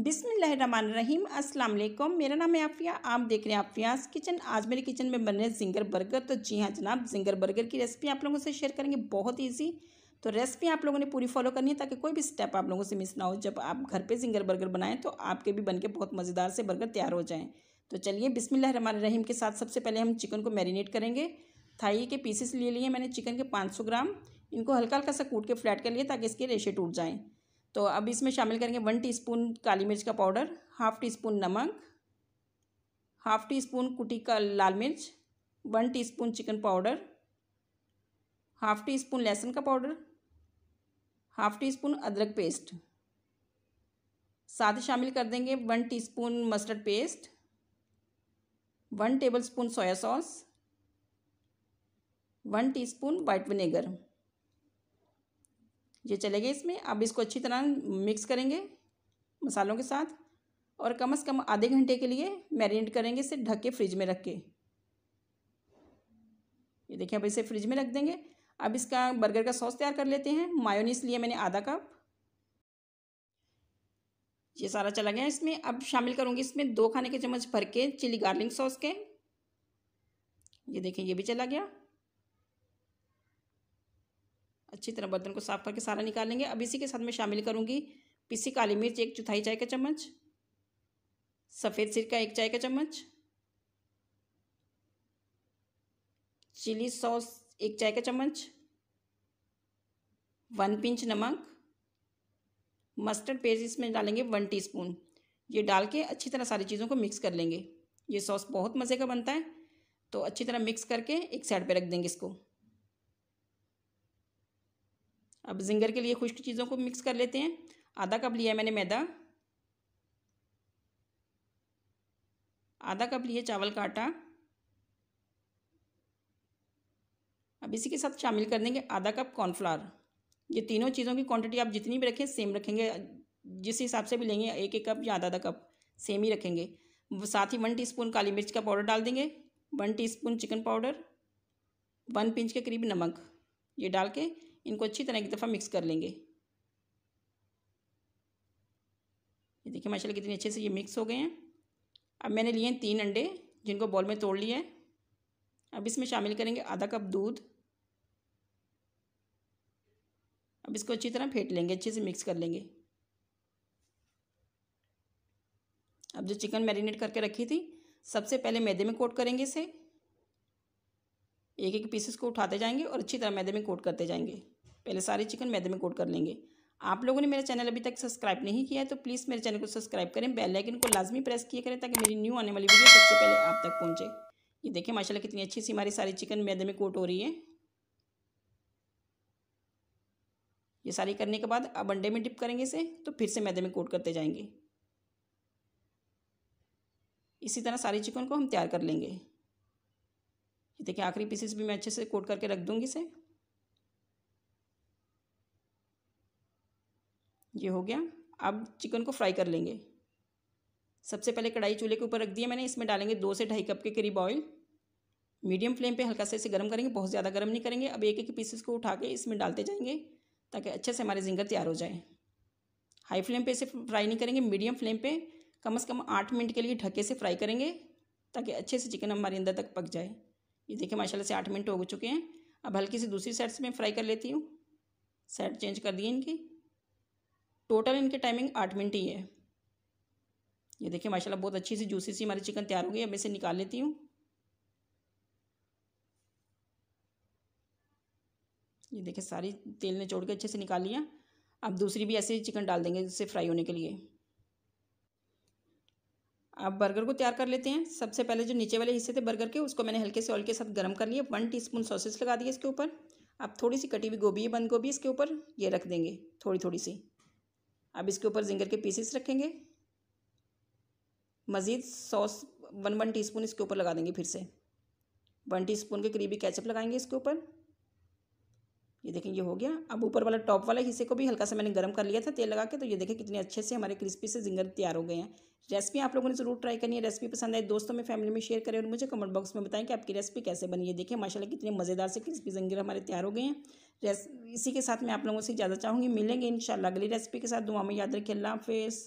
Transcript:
बिसमीम अस्सलाम मेरा नाम है आफिया आप देख रहे हैं आफियाज किचन आज मेरे किचन में बन रहे हैं जिंगर बर्गर तो जी हाँ जनाब जिंगर बर्गर की रेसिपी आप लोगों से शेयर करेंगे बहुत ईजी तो रेसिपी आप लोगों ने पूरी फॉलो करनी है ताकि कोई भी स्टेप आप लोगों से मिस ना हो जब आप घर पे जिंगर बर्गर बनाएं तो आपके भी के बहुत मज़ेदार से बर्गर तैयार हो जाएँ तो चलिए बिसमीम के साथ सबसे पहले हम चिकन को मैरिनेट करेंगे थाई के पीसेस ले लिए मैंने चिकन के पाँच ग्राम इनको हल्का हल्का सा कूट के फ्लैट कर लिए ताकि इसके रेशे टूट जाएँ तो अब इसमें शामिल करेंगे वन टीस्पून काली मिर्च का पाउडर हाफ़ टी स्पून नमक हाफ़ टी स्पून कुटी का लाल मिर्च one teaspoon chicken powder half teaspoon लहसुन का पाउडर हाफ़ टी स्पून अदरक पेस्ट साथ ही शामिल कर देंगे one teaspoon mustard paste one tablespoon soya sauce one teaspoon white vinegar ये चले गए इसमें अब इसको अच्छी तरह मिक्स करेंगे मसालों के साथ और कम से कम आधे घंटे के लिए मैरिनेट करेंगे इसे ढक के फ्रिज में रख के ये देखिए अब इसे फ्रिज में रख देंगे अब इसका बर्गर का सॉस तैयार कर लेते हैं मायोनीस लिए मैंने आधा कप ये सारा चला गया इसमें अब शामिल करूँगी इसमें दो खाने के चम्मच भर के चिली गार्लिक सॉस के ये देखें ये भी चला गया अच्छी तरह बर्तन को साफ करके सारा निकालेंगे अब इसी के साथ मैं शामिल करूँगी पीसी काली मिर्च एक चौथाई चाय का चम्मच सफ़ेद सिरका एक चाय का चम्मच चिली सॉस एक चाय का चम्मच वन पिंच नमक मस्टर्ड पेस्ट इसमें डालेंगे वन टीस्पून ये डाल के अच्छी तरह सारी चीज़ों को मिक्स कर लेंगे ये सॉस बहुत मज़े का बनता है तो अच्छी तरह मिक्स करके एक साइड पे रख देंगे इसको अब जिंगर के लिए खुश्क चीज़ों को मिक्स कर लेते हैं आधा कप लिया मैंने मैदा आधा कप लिए चावल का आटा अब इसी के साथ शामिल कर देंगे आधा कप कॉर्नफ्लावर ये तीनों चीज़ों की क्वांटिटी आप जितनी भी रखें सेम रखेंगे जिस हिसाब से भी लेंगे एक एक कप या आधा आधा कप सेम ही रखेंगे साथ ही वन टीस्पून काली मिर्च का पाउडर डाल देंगे one teaspoon chicken powder one pinch के करीब नमक ये डाल के इनको अच्छी तरह एक दफ़ा मिक्स कर लेंगे ये देखिए माशाल्लाह कितने अच्छे से ये मिक्स हो गए हैं अब मैंने लिए हैं तीन अंडे जिनको बॉल में तोड़ लिया है अब इसमें शामिल करेंगे आधा कप दूध अब इसको अच्छी तरह फेंट लेंगे अच्छे से मिक्स कर लेंगे अब जो चिकन मैरिनेट करके रखी थी सबसे पहले मैदे में कोट करेंगे इसे एक एक पीसेस को उठाते जाएंगे और अच्छी तरह मैदे में कोट करते जाएंगे पहले सारे चिकन मैदे में कोट कर लेंगे आप लोगों ने मेरा चैनल अभी तक सब्सक्राइब नहीं किया है तो प्लीज़ मेरे चैनल को सब्सक्राइब करें बेल आइकन को लाजमी प्रेस किया करें ताकि मेरी न्यू आने वाली वीडियो सबसे पहले आप तक पहुँचे ये देखें माशाल्लाह कितनी अच्छी सी हमारी सारी चिकन मैदे में कोट हो रही है ये सारी करने के बाद अब अंडे में डिप करेंगे इसे तो फिर से मैदे में कोट करते जाएंगे इसी तरह सारी चिकन को हम तैयार कर लेंगे देखिए आखिरी पीसेस भी मैं अच्छे से कोट करके रख दूँगी इसे ये हो गया अब चिकन को फ्राई कर लेंगे सबसे पहले कढ़ाई चूल्हे के ऊपर रख दिया मैंने इसमें डालेंगे दो से ढाई कप के करीब ऑयल मीडियम फ्लेम पे हल्का से इसे गर्म करेंगे बहुत ज़्यादा गर्म नहीं करेंगे अब एक एक पीसेस को उठा के इसमें डालते जाएंगे ताकि अच्छे से हमारे जिंगर तैयार हो जाए हाई फ्लेम पे इसे फ्राई नहीं करेंगे मीडियम फ्लेम पे कम से कम आठ मिनट के लिए ढके से फ्राई करेंगे ताकि अच्छे से चिकन हमारे अंदर तक पक जाए ये देखिए माशाल्लाह से आठ मिनट हो चुके हैं अब हल्की सी दूसरी साइड से मैं फ्राई कर लेती हूँ साइड चेंज कर दिए इनकी टोटल इनकी टाइमिंग आठ मिनट ही है ये देखिए माशाल्लाह बहुत अच्छी सी जूसी सी हमारी चिकन तैयार हो गई अब इसे निकाल लेती हूँ ये देखिए सारी तेल ने छोड़ के अच्छे से निकाल लिया अब दूसरी भी ऐसे ही चिकन डाल देंगे जिससे फ्राई होने के लिए अब बर्गर को तैयार कर लेते हैं सबसे पहले जो नीचे वाले हिस्से थे बर्गर के उसको मैंने हल्के से ऑयल के साथ गर्म कर लिया वन टीस्पून सॉसेस लगा दिए इसके ऊपर अब थोड़ी सी कटी हुई गोभी बंद गोभी इसके ऊपर ये रख देंगे थोड़ी थोड़ी सी अब इसके ऊपर जिंगर के पीसेस रखेंगे मज़ीद सॉस वन वन स्पून इसके ऊपर लगा देंगे फिर से वन स्पून के करीबी कैचअप लगाएंगे इसके ऊपर ये देखें ये हो गया अब ऊपर वाला टॉप वाले हिस्से को भी हल्का सा मैंने गर्म कर लिया था तेल लगा के तो ये देखें कितने अच्छे से हमारे क्रिस्पी से जिंगर तैयार हो गए हैं रेसिपी आप लोगों ने ज़रूर ट्राई करनी है रेसिपी पसंद आए दोस्तों में फैमिली में शेयर करें और मुझे कमेंट बॉक्स में बताएं कि आपकी रेसिपी कैसे बनी है देखिए माशाल्लाह कितने मज़ेदार से क्रिस्पी जंगीर हमारे तैयार हो गए हैं इसी के साथ मैं आप लोगों से ज़्यादा चाहूँगी मिलेंगे इन अगली रेसिपी के साथ दुआ में याद रखें अल्लाह हाफिज़